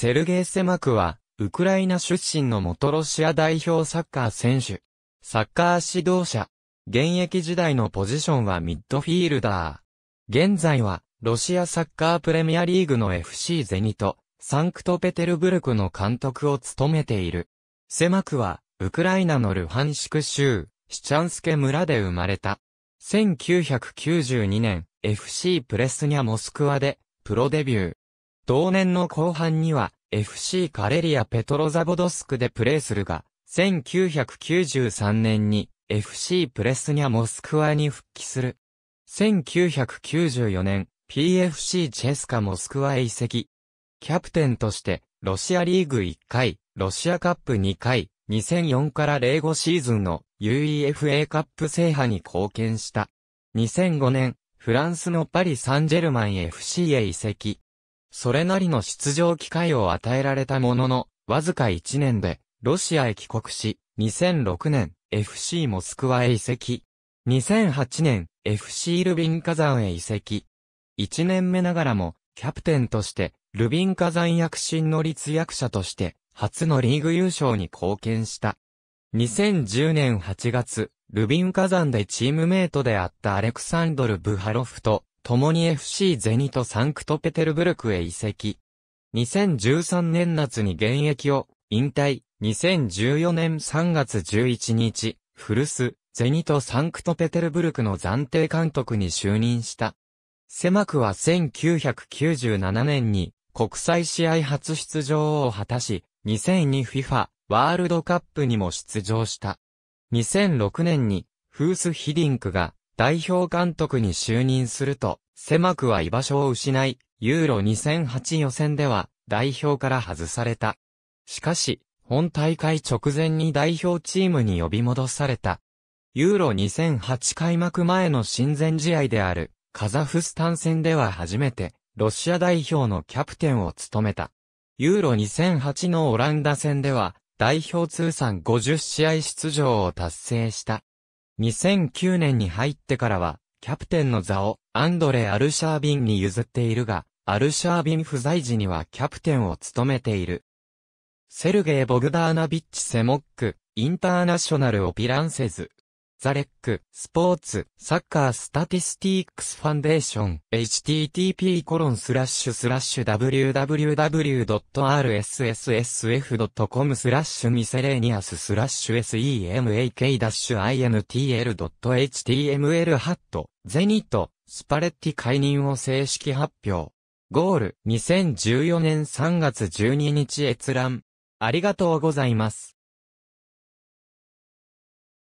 セルゲイ・セマクは、ウクライナ出身の元ロシア代表サッカー選手。サッカー指導者。現役時代のポジションはミッドフィールダー。現在は、ロシアサッカープレミアリーグの FC ゼニト、サンクトペテルブルクの監督を務めている。セマクは、ウクライナのルハンシク州、シチャンスケ村で生まれた。1992年、FC プレスニャモスクワで、プロデビュー。同年の後半には、FC カレリア・ペトロザボドスクでプレーするが、1993年に FC プレスニャ・モスクワに復帰する。1994年、PFC チェスカ・モスクワへ移籍。キャプテンとして、ロシアリーグ1回、ロシアカップ2回、2004から05シーズンの UEFA カップ制覇に貢献した。2005年、フランスのパリ・サンジェルマン FC へ移籍。それなりの出場機会を与えられたものの、わずか1年で、ロシアへ帰国し、2006年、FC モスクワへ移籍。2008年、FC ルビン火山へ移籍。1年目ながらも、キャプテンとして、ルビン火山躍進の立役者として、初のリーグ優勝に貢献した。2010年8月、ルビン火山でチームメイトであったアレクサンドル・ブハロフと、共に FC ゼニとサンクトペテルブルクへ移籍。2013年夏に現役を引退。2014年3月11日、古巣、ゼニとサンクトペテルブルクの暫定監督に就任した。狭くは1997年に国際試合初出場を果たし、2002FIFA ワールドカップにも出場した。2006年にフース・ヒディンクが代表監督に就任すると、狭くは居場所を失い、ユーロ2008予選では代表から外された。しかし、本大会直前に代表チームに呼び戻された。ユーロ2008開幕前の親善試合であるカザフスタン戦では初めてロシア代表のキャプテンを務めた。ユーロ2008のオランダ戦では代表通算50試合出場を達成した。2009年に入ってからは、キャプテンの座をアンドレ・アルシャービンに譲っているが、アルシャービン不在時にはキャプテンを務めている。セルゲイ・ボグダーナビッチ・セモック、インターナショナル・オピランセズ。ザレック、スポーツ、サッカースタティスティックスファンデーション、http コロンスラッシュスラッシュ w w w r s s s f c o m スラッシュミセレーニアススラッシュ semak-intl.html ハット、ゼニット、スパレッティ解任を正式発表。ゴール、2014年3月12日閲覧。ありがとうございます。